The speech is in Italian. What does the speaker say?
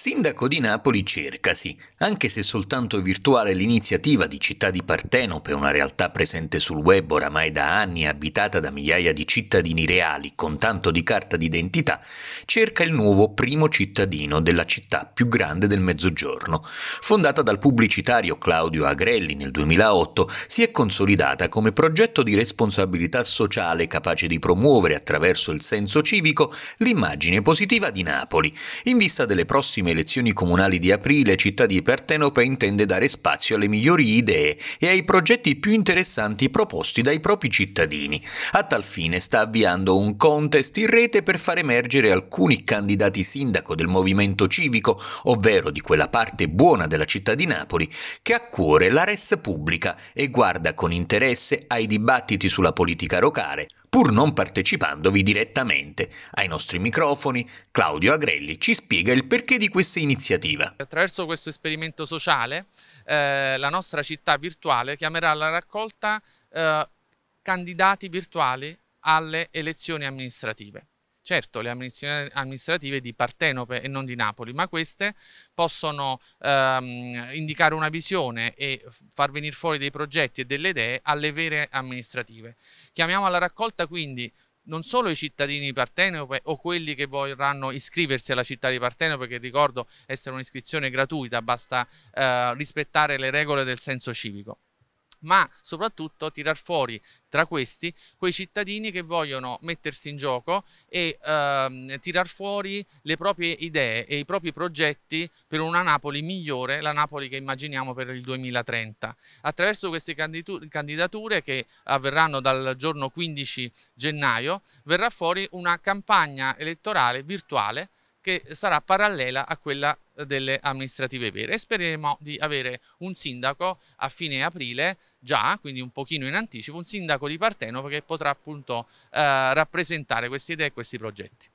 Sindaco di Napoli cercasi, anche se soltanto virtuale l'iniziativa di Città di Partenope, una realtà presente sul web oramai da anni abitata da migliaia di cittadini reali con tanto di carta d'identità, cerca il nuovo primo cittadino della città più grande del Mezzogiorno. Fondata dal pubblicitario Claudio Agrelli nel 2008, si è consolidata come progetto di responsabilità sociale capace di promuovere attraverso il senso civico l'immagine positiva di Napoli, in vista delle prossime prossime elezioni comunali di aprile, Città di Partenope intende dare spazio alle migliori idee e ai progetti più interessanti proposti dai propri cittadini. A tal fine sta avviando un contest in rete per far emergere alcuni candidati sindaco del movimento civico, ovvero di quella parte buona della città di Napoli, che ha a cuore la res pubblica e guarda con interesse ai dibattiti sulla politica locale, pur non partecipandovi direttamente. Ai nostri microfoni, Claudio Agrelli ci spiega il perché di questa iniziativa. Attraverso questo esperimento sociale eh, la nostra città virtuale chiamerà alla raccolta eh, candidati virtuali alle elezioni amministrative. Certo, le amministrazioni amministrative di Partenope e non di Napoli, ma queste possono ehm, indicare una visione e far venire fuori dei progetti e delle idee alle vere amministrative. Chiamiamo alla raccolta quindi non solo i cittadini di Partenope o quelli che vorranno iscriversi alla città di Partenope, che ricordo essere un'iscrizione gratuita, basta eh, rispettare le regole del senso civico ma soprattutto tirar fuori tra questi quei cittadini che vogliono mettersi in gioco e ehm, tirar fuori le proprie idee e i propri progetti per una Napoli migliore, la Napoli che immaginiamo per il 2030. Attraverso queste candidature che avverranno dal giorno 15 gennaio verrà fuori una campagna elettorale virtuale che sarà parallela a quella eh, delle amministrative vere speriamo di avere un sindaco a fine aprile già, quindi un pochino in anticipo, un sindaco di Partenope che potrà appunto eh, rappresentare queste idee e questi progetti.